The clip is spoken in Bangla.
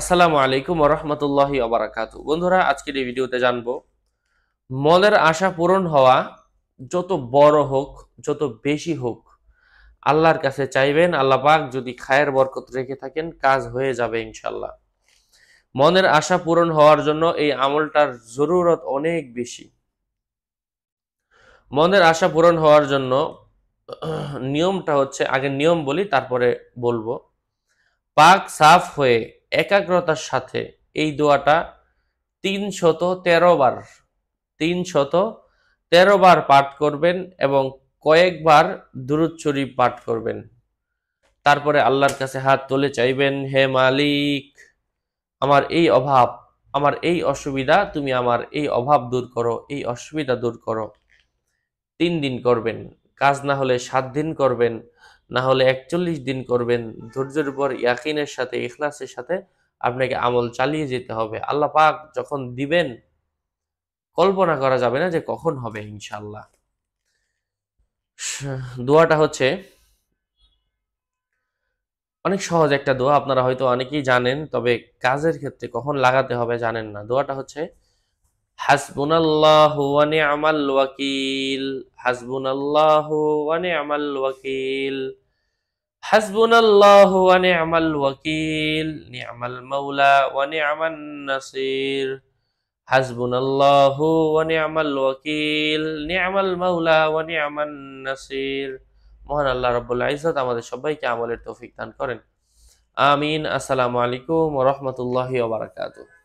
আসসালামু আলাইকুম রহমতুল্লাহি অবরাকাত বন্ধুরা আজকের এই ভিডিওতে জানবো মনের আশা পূরণ হওয়া যত বড় হোক যত বেশি হোক আল্লাহর কাছে চাইবেন আল্লাহ পাক যদি খায়ের বরকত রেখে থাকেন কাজ হয়ে যাবে ইনশাল্লাহ মনের আশা পূরণ হওয়ার জন্য এই আমলটার জরুরত অনেক বেশি মনের আশা পূরণ হওয়ার জন্য নিয়মটা হচ্ছে আগে নিয়ম বলি তারপরে বলবো পাক সাফ হয়ে একাগ্রতার সাথে এই দোয়াটা তিনশত তেরো বার তিনশত তেরো বার পাঠ করবেন এবং কয়েকবার দুরুদ শরীফ পাঠ করবেন তারপরে আল্লাহর কাছে হাত তুলে চাইবেন হে মালিক আমার এই অভাব আমার এই অসুবিধা তুমি আমার এই অভাব দূর করো এই অসুবিধা দূর করো তিন দিন করবেন কাজ না হলে সাত দিন করবেন না হলে একচল্লিশ দিন করবেন ধৈর্যের উপর ইয়াকিনের সাথে ইখলাসের সাথে আপনাকে আমল চালিয়ে যেতে হবে আল্লাহ পাক যখন দিবেন কল্পনা করা যাবে না যে কখন হবে ইনশাল্লাহ দোয়াটা হচ্ছে অনেক সহজ একটা দোয়া আপনারা হয়তো অনেকেই জানেন তবে কাজের ক্ষেত্রে কখন লাগাতে হবে জানেন না দোয়াটা হচ্ছে হাসবুনাল্লাহ আমাল ওয়াকিল হাসবুনাল্লাহ আমাল ওয়াকিল حسبنا الله ونعم الوكيل نعم المولى ونعم النصير حسبنا الله ونعم الوكيل نعم المولى ونعم النصير মহান আল্লাহ রাব্বুল ইজ্জত আমাদের সবাইকে আমলের তৌফিক দান করেন আমিন আসসালামু আলাইকুম ওয়া রাহমাতুল্লাহি ওয়া বারাকাতুহু